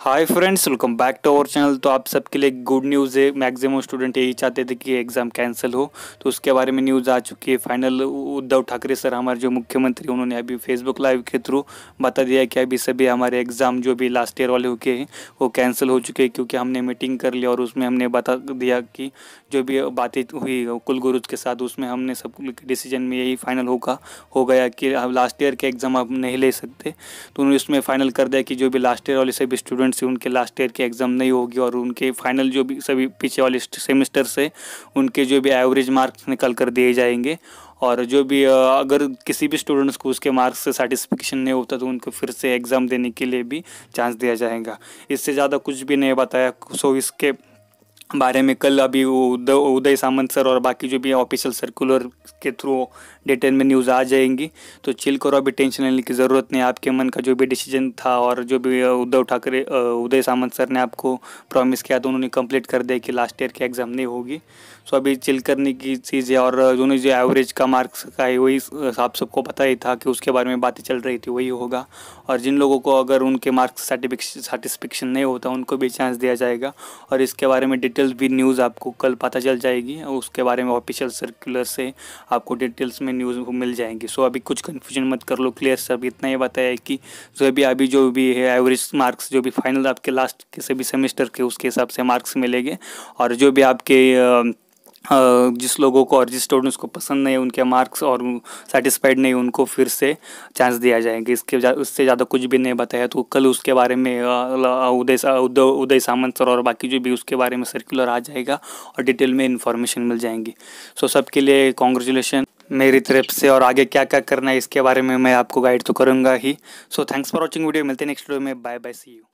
hi friends welcome back to our channel तो आप सबके लिए गुड न्यूज़ है मैक्सिमम स्टूडेंट यही चाहते थे कि एग्ज़ाम कैंसिल हो तो उसके बारे में न्यूज़ आ चुकी है फाइनल उद्धव ठाकरे सर हमारे जो मुख्यमंत्री उन्होंने अभी फेसबुक लाइव के थ्रू बता दिया कि अभी सभी हमारे एग्ज़ाम जो भी लास्ट ईयर वाले हुए हैं वो कैंसिल हो चुके हैं क्योंकि हमने मीटिंग कर ली और उसमें हमने बता दिया कि जो भी बातें हुई गुरुज के साथ उसमें हमने सब डिसीजन में यही फाइनल होगा हो गया कि लास्ट ईयर के एग्ज़ाम आप नहीं ले सकते तो उन्होंने उसमें फाइनल कर दिया कि जो भी लास्ट ईयर वाले सभी स्टूडेंट स्टूडेंट से उनके लास्ट ईयर की एग्ज़ाम नहीं होगी और उनके फाइनल जो भी सभी पीछे वाले सेमेस्टर से उनके जो भी एवरेज मार्क्स निकल कर दिए जाएंगे और जो भी अगर किसी भी स्टूडेंट्स को उसके मार्क्स से सेटिस्फिकेशन नहीं होता तो उनको फिर से एग्ज़ाम देने के लिए भी चांस दिया जाएगा इससे ज़्यादा कुछ भी नहीं बताया सो इसके बारे में कल अभी उदय उदय सामंत सर और बाकी जो भी ऑफिशियल सर्कुलर के थ्रू डिटेल में न्यूज़ आ जाएंगी तो चिल करो अभी टेंशन लेने की ज़रूरत नहीं आपके मन का जो भी डिसीजन था और जो भी उद्धव ठाकरे उदय सामंत सर ने आपको प्रॉमिस किया था तो उन्होंने कंप्लीट कर दिया कि लास्ट ईयर की एग्ज़ाम नहीं होगी सो अभी चिल करने की चीज़ है और उन्होंने जो एवरेज का मार्क्स का है वही आप सबको पता ही था कि उसके बारे में बातें चल रही थी वही होगा और जिन लोगों को अगर उनके मार्क्स सेटिस्फिक्शन नहीं होता उनको भी चांस दिया जाएगा और इसके बारे में डिटेल डिटेल्स भी न्यूज़ आपको कल पता चल जाएगी और उसके बारे में ऑफिशियल सर्कुलर से आपको डिटेल्स में न्यूज़ मिल जाएंगी सो अभी कुछ कन्फ्यूजन मत कर लो क्लियर सब इतना ही बताया कि जो अभी अभी जो भी है एवरेज मार्क्स जो भी फाइनल आपके लास्ट के सभी सेमेस्टर के उसके हिसाब से मार्क्स मिलेंगे और जो भी आपके जिस लोगों को और जिस स्टूडेंट्स को पसंद नहीं उनके मार्क्स और सेटिस्फाइड नहीं उनको फिर से चांस दिया जाएगा इसके जा, उससे ज़्यादा कुछ भी नहीं बताया तो कल उसके बारे में उदय उदय सामंत सर और बाकी जो भी उसके बारे में सर्कुलर आ जाएगा और डिटेल में इन्फॉर्मेशन मिल जाएंगी सो सबके लिए कॉन्ग्रेचुलेसन मेरी तरफ से और आगे क्या क्या करना है इसके बारे में मैं आपको गाइड तो करूँगा ही so thanks for watching video मिलते हैं नेक्स्ट वीडियो में बाय बाय सी यू